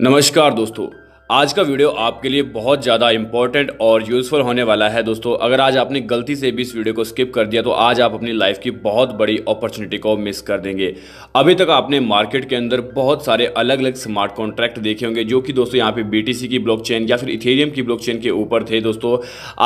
नमस्कार दोस्तों आज का वीडियो आपके लिए बहुत ज़्यादा इंपॉर्टेंट और यूज़फुल होने वाला है दोस्तों अगर आज आपने गलती से भी इस वीडियो को स्किप कर दिया तो आज आप अपनी लाइफ की बहुत बड़ी अपॉर्चुनिटी को मिस कर देंगे अभी तक आपने मार्केट के अंदर बहुत सारे अलग अलग स्मार्ट कॉन्ट्रैक्ट देखे होंगे जो कि दोस्तों यहाँ पर बी की ब्लॉक या फिर इथेरियम की ब्लॉक के ऊपर थे दोस्तों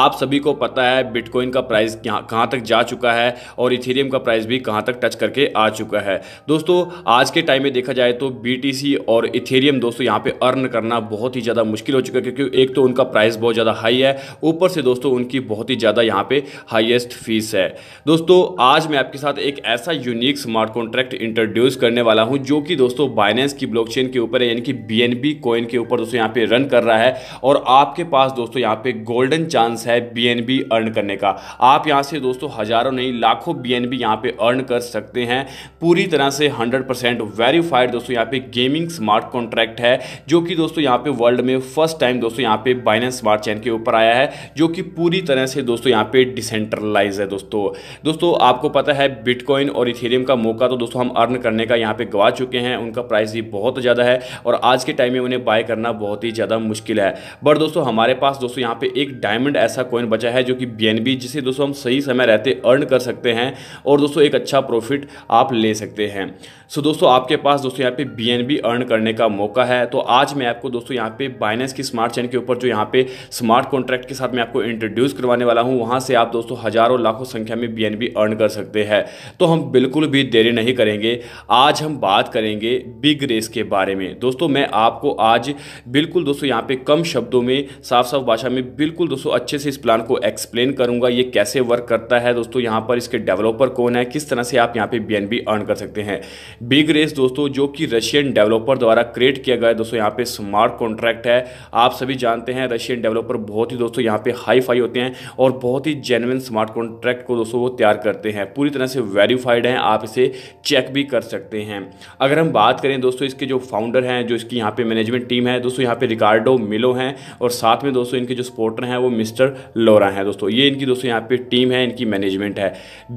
आप सभी को पता है बिटकॉइन का प्राइस कहाँ तक जा चुका है और इथेरियम का प्राइस भी कहाँ तक टच करके आ चुका है दोस्तों आज के टाइम में देखा जाए तो बी और इथेरियम दोस्तों यहाँ पर अर्न करना बहुत ही ज़्यादा मुश्किल हो चुका है क्योंकि एक तो उनका प्राइस बहुत ज़्यादा हाई है ऊपर से दोस्तों उनकी बहुत ही ज़्यादा यहाँ पे हाईएस्ट फीस है दोस्तों आज मैं आपके साथ एक ऐसा यूनिक स्मार्ट कॉन्ट्रैक्ट इंट्रोड्यूस करने वाला हूँ जो कि दोस्तों बाइनेंस की ब्लॉक के ऊपर है यानी कि बी कॉइन के ऊपर दोस्तों यहाँ पर रन कर रहा है और आपके पास दोस्तों यहाँ पर गोल्डन चांस है बी अर्न करने का आप यहाँ से दोस्तों हज़ारों नहीं लाखों बी एन यहाँ पे अर्न कर सकते हैं पूरी तरह से हंड्रेड परसेंट वेरीफाइड दोस्तों यहाँ पे गेमिंग स्मार्ट कॉन्ट्रैक्ट है जो कि दोस्तों यहाँ पे वर्ल्ड नंबर में फर्स्ट टाइम दोस्तों यहाँ पे बाइनेंस स्मार्ट चैन के ऊपर आया है जो कि पूरी तरह से दोस्तों यहाँ पे डिसेंट्रलाइज है दोस्तों दोस्तों आपको पता है बिटकॉइन और इथेरियम का मौका तो दोस्तों हम अर्न करने का यहाँ पे गवा चुके हैं उनका प्राइस भी बहुत ज़्यादा है और आज के टाइम में उन्हें बाय करना बहुत ही ज़्यादा मुश्किल है बट दोस्तों हमारे पास दोस्तों यहाँ पे एक डायमंड ऐसा कॉइन बचा है जो कि बी जिसे दोस्तों हम सही समय रहते अर्न कर सकते हैं और दोस्तों एक अच्छा प्रॉफिट आप ले सकते हैं सो दोस्तों आपके पास दोस्तों यहाँ पे बी अर्न करने का मौका है तो आज मैं आपको दोस्तों यहाँ पे बाइनेंस की स्मार्ट चैन के ऊपर जो यहाँ पे स्मार्ट कॉन्ट्रैक्ट के साथ मैं आपको इंट्रोड्यूस करवाने वाला हूँ वहाँ से आप दोस्तों हज़ारों लाखों संख्या में बी अर्न कर सकते हैं तो हम बिल्कुल भी देरी नहीं करेंगे आज हम बात करेंगे बिग रेस के बारे में दोस्तों मैं आपको आज बिल्कुल दोस्तों यहाँ पे कम शब्दों में साफ साफ भाषा में बिल्कुल दोस्तों अच्छे से इस प्लान को एक्सप्लेन करूँगा ये कैसे वर्क करता है दोस्तों यहाँ पर इसके डेवलपर कौन है किस तरह से आप यहाँ पे बी अर्न कर सकते हैं बिग रेस दोस्तों जो कि रशियन डेवलपर द्वारा क्रिएट किया गया दोस्तों यहाँ पे स्मार्ट कॉन्ट्रैक्ट प्रोडक्ट है आप सभी जानते हैं रशियन डेवलपर बहुत ही दोस्तों यहाँ पे हाई फाई होते हैं और बहुत ही जेनविन स्मार्ट कॉन्ट्रैक्ट को दोस्तों वो तैयार करते हैं पूरी तरह से वेरीफाइड हैं आप इसे चेक भी कर सकते हैं अगर हम बात करें दोस्तों इसके जो फाउंडर हैं जो इसकी यहाँ पे मैनेजमेंट टीम है दोस्तों यहाँ पे रिकार्डो मिलो हैं और साथ में दोस्तों इनके जो सपोर्टर हैं वो मिस्टर लोरा हैं दोस्तों ये इनकी दोस्तों यहाँ पर टीम है इनकी मैनेजमेंट है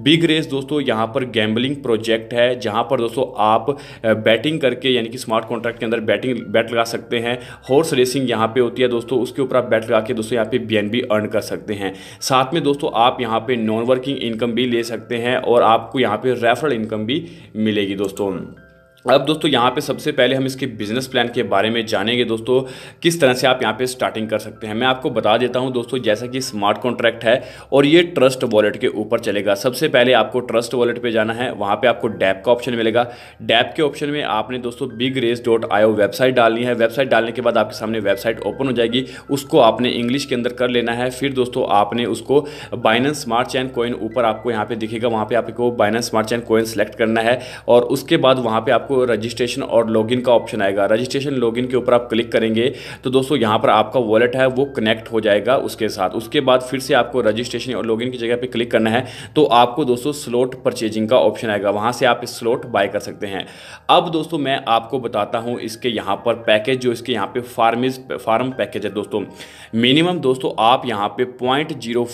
बिग रेस दोस्तों यहाँ पर गैम्बलिंग प्रोजेक्ट है जहाँ पर दोस्तों आप बैटिंग करके यानी कि स्मार्ट कॉन्ट्रैक्ट के अंदर बैटिंग बैट लगा सकते हैं और हॉर्स रेसिंग यहाँ पे होती है दोस्तों उसके ऊपर आप बैट लगा के दोस्तों यहाँ पे बी अर्न कर सकते हैं साथ में दोस्तों आप यहाँ पे नॉन वर्किंग इनकम भी ले सकते हैं और आपको यहाँ पे रेफरल इनकम भी मिलेगी दोस्तों अब दोस्तों यहाँ पे सबसे पहले हम इसके बिज़नेस प्लान के बारे में जानेंगे दोस्तों किस तरह से आप यहाँ पे स्टार्टिंग कर सकते हैं मैं आपको बता देता हूँ दोस्तों जैसा कि स्मार्ट कॉन्ट्रैक्ट है और ये ट्रस्ट वॉलेट के ऊपर चलेगा सबसे पहले आपको ट्रस्ट वॉलेट पे जाना है वहाँ पे आपको डैप का ऑप्शन मिलेगा डैप के ऑप्शन में आपने दोस्तों big race dot io website डालनी है वेबसाइट डालने के बाद आपके सामने वेबसाइट ओपन हो जाएगी उसको आपने इंग्लिश के अंदर कर लेना है फिर दोस्तों आपने उसको बाइनेंस स्मार्ट चैन कोइन ऊपर आपको यहाँ पर दिखेगा वहाँ पर आपको Binance smart chain coin select करना है और उसके बाद वहाँ पर आपको आपको रजिस्ट्रेशन और लॉगिन का ऑप्शन आएगा रजिस्ट्रेशन लॉगिन के ऊपर आप क्लिक करेंगे तो दोस्तों यहाँ पर आपका वॉलेट है वो कनेक्ट हो जाएगा उसके साथ उसके बाद फिर से आपको रजिस्ट्रेशन और लॉगिन की जगह पर क्लिक करना है तो आपको दोस्तों स्लोट परचेजिंग का ऑप्शन आएगा वहाँ से आप स्लोट बाय कर सकते हैं अब दोस्तों मैं आपको बताता हूँ इसके यहाँ पर पैकेज जो इसके यहाँ पर फार्मिज फार्म पैकेज है दोस्तों मिनिमम दोस्तों आप यहाँ पर पॉइंट जीरो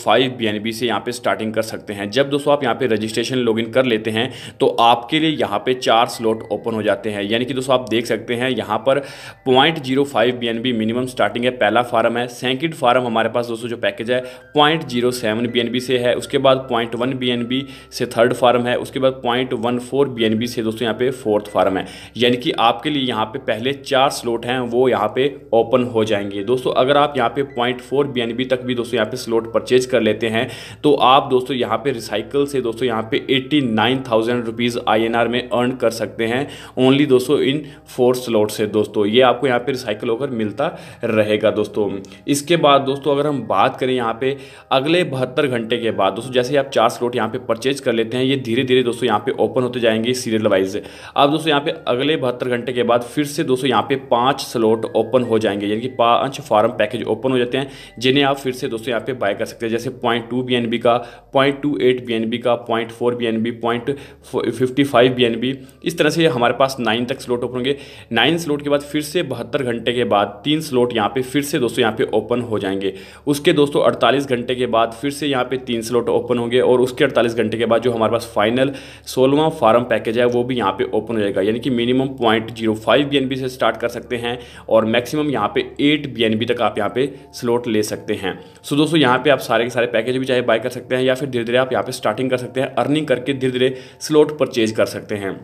से यहाँ पर स्टार्टिंग कर सकते हैं जब दोस्तों आप यहाँ पर रजिस्ट्रेशन लॉग कर लेते हैं तो आपके लिए यहाँ पर चार स्लॉट ओपन ओपन हो जाते हैं यानी कि दोस्तों आप देख सकते हैं यहाँ पर point zero five B N B minimum starting है पहला फार्म है सेकेंड फार्म हमारे पास दोस्तों जो पैकेज है point zero seven B N B से है उसके बाद point one B N B से थर्ड फार्म है उसके बाद point one four B N B से दोस्तों यहाँ पे फोर्थ फार्म है यानी कि आपके लिए यहाँ पे पहले चार स्लोट हैं वो यहाँ पे ओपन हो जाएंगे दोस्तों अगर आप यहाँ पे point four B N B तक भी दोस्तों यहाँ पे स्लोट परचेज कर लेते हैं तो आप दोस्तों यहाँ पे रिसाइकल से दोस्तों यहाँ पे eighty nine thousand rupees I N R में अर्न कर सकते हैं ओनली दोस्तों इन फोर स्लॉट्स है दोस्तों ये आपको यहाँ पे रिसाइकिल होकर मिलता रहेगा दोस्तों इसके बाद दोस्तों अगर हम बात करें यहाँ पे अगले बहत्तर घंटे के बाद दोस्तों जैसे आप चार स्लॉट यहाँ पे परचेज कर लेते हैं ये धीरे धीरे दोस्तों यहाँ पे ओपन होते जाएंगे सीरियल वाइज अब दोस्तों यहाँ पे अगले बहत्तर घंटे के बाद फिर से दोस्तों यहाँ पे पाँच स्लॉट ओपन हो जाएंगे यानी कि पाँच फार्म पैकेज ओपन हो जाते हैं जिन्हें आप फिर से दोस्तों यहाँ पे बाय कर सकते हैं जैसे point two B N B का point two eight B N B का point four B N B point fifty five B N B इस तरह से हम हमारे पास नाइन तक स्लॉट ओपन होंगे नाइन स्लॉट के बाद फिर से बहत्तर घंटे के बाद तीन स्लॉट यहाँ पे फिर से दोस्तों यहाँ पे ओपन हो जाएंगे उसके दोस्तों अड़तालीस घंटे के बाद फिर से यहाँ पे तीन स्लॉट ओपन होंगे और उसके अड़तालीस घंटे के बाद जो हमारे पास फाइनल सोलवा फार्म पैकेज है वो भी यहाँ पे ओपन हो जाएगा यानी कि minimum point zero five B N B से स्टार्ट कर सकते हैं और मैक्सिमम यहाँ पे एट बी एन बी तक आप यहाँ पे स्लॉट ले सकते हैं सो दोस्तों यहाँ पे आप सारे के सारे पैकेज भी चाहे बाय कर सकते हैं या फिर धीरे धीरे आप यहाँ पे स्टार्टिंग कर सकते हैं अर्निंग करके धीरे धीरे स्लॉट परचेज कर सकते हैं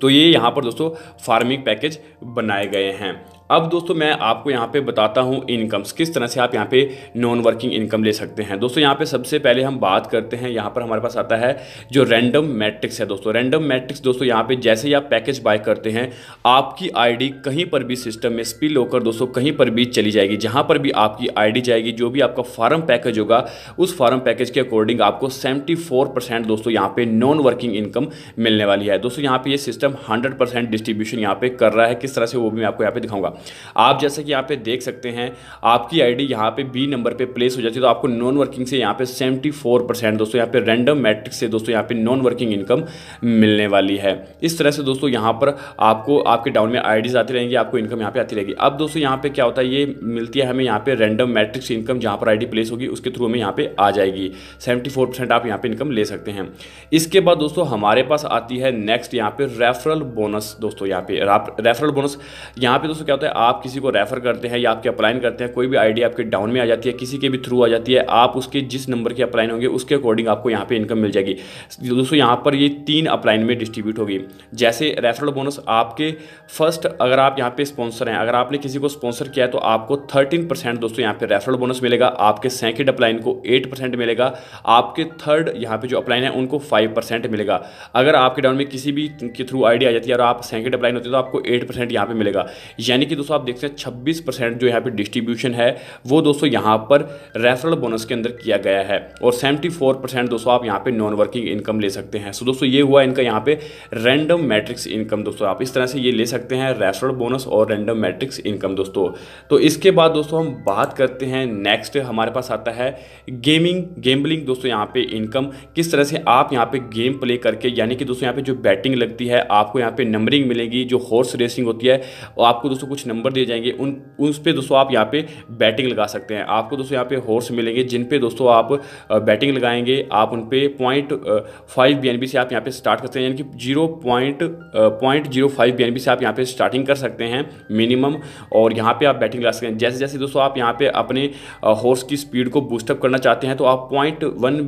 तो ये यहाँ पर दोस्तों फार्मिंग पैकेज बनाए गए हैं अब दोस्तों मैं आपको यहाँ पे बताता हूँ इनकम्स किस तरह से आप यहाँ पे नॉन वर्किंग इनकम ले सकते हैं दोस्तों यहाँ पे सबसे पहले हम बात करते हैं यहाँ पर हमारे पास आता है जो रैंडम मैट्रिक्स है दोस्तों रैंडम मैट्रिक्स दोस्तों यहाँ पे जैसे ही आप पैकेज बाय करते हैं आपकी आईडी कहीं पर भी सिस्टम में स्पिल होकर दोस्तों कहीं पर भी चली जाएगी जहाँ पर भी आपकी आई जाएगी जो भी आपका फार्म पैकेज होगा उस फार्म पैकेज के अकॉर्डिंग आपको सेवेंटी दोस्तों यहाँ पे नॉन वर्किंग इनकम मिलने वाली है दोस्तों यहाँ पर ये सिस्टम हंड्रेड डिस्ट्रीब्यूशन यहाँ पर कर रहा है किस तरह से वो भी मैं आपको यहाँ पर दिखाऊंगा आप जैसा कि यहाँ पे देख सकते हैं आपकी आईडी यहाँ पे बी नंबर पे प्लेस हो जाती है तो आपको नॉन वर्किंग से यहाँ पे 74 परसेंट दोस्तों यहाँ पे रैंडम मैट्रिक से दोस्तों यहाँ पे नॉन वर्किंग इनकम मिलने वाली है इस तरह से दोस्तों यहाँ पर आपको आपके डाउन में आईडीज आती रहेंगी आपको इनकम यहाँ पर आती रहेगी अब दोस्तों यहाँ पर क्या होता है ये मिलती है हमें यहाँ पर रैंडम मैट्रिक्स इनकम जहाँ पर आईडी प्लेस होगी उसके थ्रू हमें यहाँ पर आ जाएगी 74 परसेंट आप यहाँ पर इनकम ले सकते हैं इसके बाद दोस्तों हमारे पास आती है नेक्स्ट यहाँ पर रेफरल बोनस दोस्तों यहाँ पे रेफरल बोनस यहाँ पर दोस्तों क्या होता है आप किसी को रेफ़र करते हैं या आपके अप्लाइन करते हैं कोई भी आईडी आपके डाउन में आ जाती है किसी के भी थ्रू आ जाती है आप उसके जिस नंबर के अप्लाइन होंगे उसके अकॉर्डिंग आपको यहाँ पे इनकम मिल जाएगी दोस्तों यहाँ पर ये तीन अपलाइन में डिस्ट्रीब्यूट होगी जैसे रेफरल बोनस आपके फर्स्ट अगर आप यहाँ पे स्पॉन्सर हैं अगर आपने किसी को स्पॉन्सर किया है तो आपको थर्टीन दोस्तों यहाँ पर रेफरल बोनस मिलेगा आपके सेकेंड अपलाइन को एट मिलेगा आपके थर्ड यहाँ पर जो अपलाइन है उनको फाइव मिलेगा अगर आपके डाउन में किसी भी के थ्रू आईडी आ जाती है और आप सेकेंड अपलाइन होते हैं तो आपको एट परसेंट यहाँ पे मिलेगा यानी कि दोस्तों आप देख सकते हैं 26 परसेंट जो यहाँ पे डिस्ट्रीब्यूशन है वो दोस्तों यहाँ पर रेफरल बोनस के अंदर किया गया है और 74 परसेंट दोस्तों आप यहाँ पे नॉन वर्किंग इनकम ले सकते हैं सो दोस्तों ये हुआ इनका यहाँ पे रैंडम मैट्रिक्स इनकम दोस्तों आप इस तरह से ये ले सकते हैं रेफरल बोनस और रैंडम मैट्रिक्स इनकम दोस्तों तो इसके बाद दोस्तों हम बात करते हैं नेक्स्ट हमारे पास आता है गेमिंग गेम्बलिंग दोस्तों यहाँ पे इनकम किस तरह से आप यहाँ पे गेम प्ले करके यानी कि दोस्तों यहाँ पे जो बैटिंग लगती है आपको यहाँ पे नंबरिंग मिलेगी जो हॉर्स रेसिंग होती है और आपको दोस्तों कुछ कुछ नंबर दिए जाएंगे उन उस पर दोस्तों आप यहाँ पे बैटिंग लगा सकते हैं आपको दोस्तों यहाँ पे हॉर्स मिलेंगे जिन पे दोस्तों आप बैटिंग लगाएंगे आप उन पे पॉइंट फाइव बी से आप यहाँ पे स्टार्ट करते हैं यानी कि zero point point zero five B से आप यहाँ पे स्टार्टिंग कर सकते हैं मिनिमम और यहाँ पे आप बैटिंग लगा सकते हैं जैसे जैसे दोस्तों आप यहाँ पे अपने हॉर्स की स्पीड को बूस्टअप करना चाहते हैं तो आप point one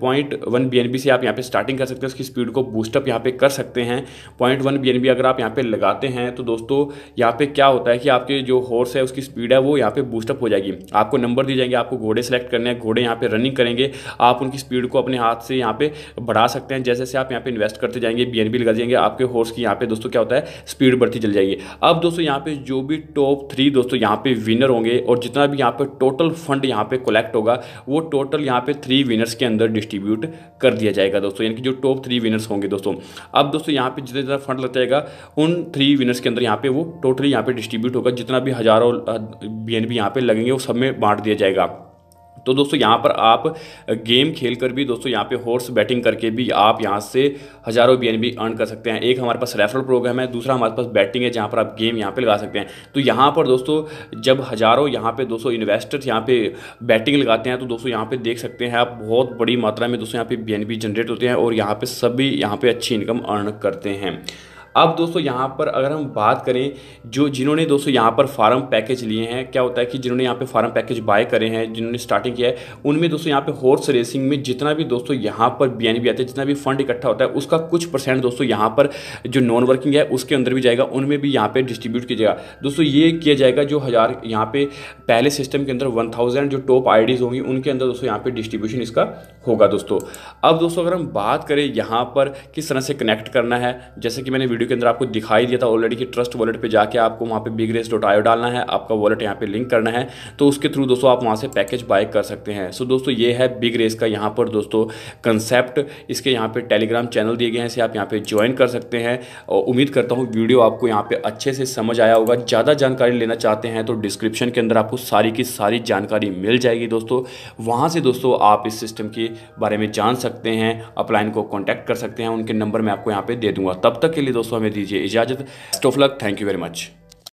point one B से आप यहाँ पे स्टार्टिंग कर सकते हैं उसकी स्पीड को बूस्टअप यहाँ पे कर सकते हैं पॉइंट वन बी अगर आप यहाँ पे लगाते हैं तो दोस्तों यहाँ पे क्या होता है कि आपके जो हॉर्स है उसकी स्पीड है वो यहाँ पे बूस्टअप हो जाएगी आपको नंबर दिए जाएंगे आपको घोड़े सेलेक्ट करने हैं घोड़े यहाँ पे रनिंग करेंगे आप उनकी स्पीड को अपने हाथ से यहाँ पे बढ़ा सकते हैं जैसे जैसे आप यहाँ पे इन्वेस्ट करते जाएंगे बी लगा जाएंगे आपके हॉर्स की यहाँ पे दोस्तों क्या होता है स्पीड बढ़ती चल जाएगी अब दोस्तों यहाँ पे जो भी टॉप थ्री दोस्तों यहाँ पे विनर होंगे और जितना भी यहाँ पे टोटल फंड यहाँ पे कलेक्ट होगा वो टोटल यहाँ पे थ्री विनर्स के अंदर डिस्ट्रीब्यूट कर दिया जाएगा दोस्तों यानी कि जो टॉप थ्री विनर्स होंगे दोस्तों अब दोस्तों यहाँ पे जितना जितना फंड लग जाएगा उन थ्री विनर्स के अंदर यहाँ पे वो टोटली यहाँ पे डिस्ट्रीब्यूट होगा जितना भी हज़ारों बी एन बी यहाँ पर लगेंगे वो सब में बांट दिया जाएगा तो दोस्तों यहाँ पर आप गेम खेल कर भी दोस्तों यहाँ पे हॉर्स बैटिंग करके भी आप यहाँ से हज़ारों बी एन बी अर्न कर सकते हैं एक हमारे पास रेफरल प्रोग्राम है दूसरा हमारे पास बैटिंग है जहाँ पर आप गेम यहाँ पे लगा सकते हैं तो यहाँ पर दोस्तों जब हज़ारों यहाँ पे दोस्तों इन्वेस्टर्स यहाँ पे बैटिंग लगाते हैं तो दोस्तों यहाँ पर देख सकते हैं आप बहुत बड़ी मात्रा में दोस्तों यहाँ पर बी जनरेट होते हैं और यहाँ पर सभी यहाँ पर अच्छी इनकम अर्न करते हैं अब दोस्तों यहाँ पर अगर हम बात करें जो जिन्होंने दोस्तों यहाँ पर फार्म पैकेज लिए हैं क्या होता है कि जिन्होंने यहाँ पे फार्म पैकेज बाय करे हैं जिन्होंने स्टार्टिंग किया है उनमें दोस्तों यहाँ पे हॉर्स रेसिंग में जितना भी दोस्तों यहाँ पर बी एन आता है जितना भी फंड इकट्ठा होता है उसका कुछ परसेंट दोस्तों यहाँ पर जो नॉन वर्किंग है उसके अंदर भी जाएगा उनमें भी यहाँ पर डिस्ट्रीब्यूट किया जाएगा दोस्तों ये किया जाएगा जो हज़ार यहाँ पे पहले सिस्टम के अंदर वन थाउजेंड जो टॉप आई होंगी उनके अंदर दोस्तों यहाँ पर डिस्ट्रीब्यूशन इसका होगा दोस्तों अब दोस्तों अगर हम बात करें यहाँ पर किस तरह से कनेक्ट करना है जैसे कि मैंने वीडियो के अंदर आपको दिखाई दिया था ऑलरेडी कि ट्रस्ट वॉलेट पे जाके आपको वहाँ पे बिग रेस डॉट आयो डालना है आपका वॉलेट यहाँ पे लिंक करना है तो उसके थ्रू दोस्तों आप वहाँ से पैकेज बाय कर सकते हैं सो दोस्तों ये है बिग रेस का यहाँ पर दोस्तों कंसेप्ट इसके यहाँ पर टेलीग्राम चैनल दिए गए हैं इसे आप यहाँ पर ज्वाइन कर सकते हैं और उम्मीद करता हूँ वीडियो आपको यहाँ पर अच्छे से समझ आया होगा ज़्यादा जानकारी लेना चाहते हैं तो डिस्क्रिप्शन के अंदर आपको सारी की सारी जानकारी मिल जाएगी दोस्तों वहाँ से दोस्तों आप इस सिस्टम के बारे में जान सकते हैं अपलाइन को कॉन्टैक्ट कर सकते हैं उनके नंबर मैं आपको यहाँ पर दे दूँगा तब तक के लिए दोस्तों दोस्तों हमें दीजिए इजाज़त स्टोफलक थैंक यू वेरी मच